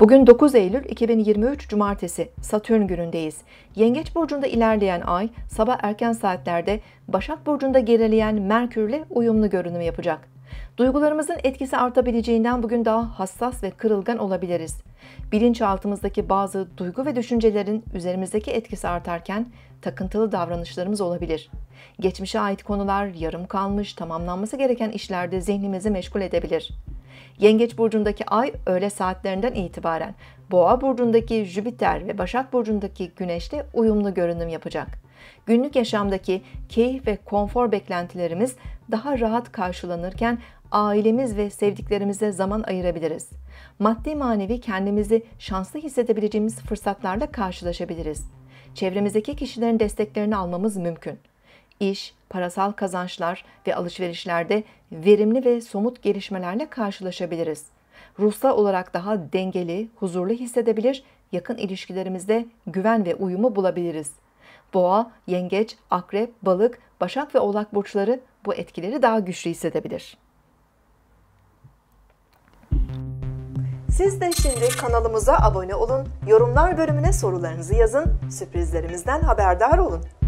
Bugün 9 Eylül 2023 Cumartesi Satürn günündeyiz. Yengeç burcunda ilerleyen ay sabah erken saatlerde Başak burcunda gerileyen Merkürle uyumlu görünüm yapacak. Duygularımızın etkisi artabileceğinden bugün daha hassas ve kırılgan olabiliriz. Bilinçaltımızdaki bazı duygu ve düşüncelerin üzerimizdeki etkisi artarken takıntılı davranışlarımız olabilir. Geçmişe ait konular yarım kalmış, tamamlanması gereken işlerde zihnimizi meşgul edebilir. Yengeç burcundaki ay öğle saatlerinden itibaren Boğa burcundaki Jüpiter ve Başak burcundaki Güneş'te uyumlu görünüm yapacak. Günlük yaşamdaki keyif ve konfor beklentilerimiz daha rahat karşılanırken ailemiz ve sevdiklerimize zaman ayırabiliriz. Maddi manevi kendimizi şanslı hissedebileceğimiz fırsatlarla karşılaşabiliriz. Çevremizdeki kişilerin desteklerini almamız mümkün iş, parasal kazançlar ve alışverişlerde verimli ve somut gelişmelerle karşılaşabiliriz. Ruhsal olarak daha dengeli, huzurlu hissedebilir, yakın ilişkilerimizde güven ve uyumu bulabiliriz. Boğa, yengeç, akrep, balık, başak ve oğlak burçları bu etkileri daha güçlü hissedebilir. Siz de şimdi kanalımıza abone olun, yorumlar bölümüne sorularınızı yazın, sürprizlerimizden haberdar olun.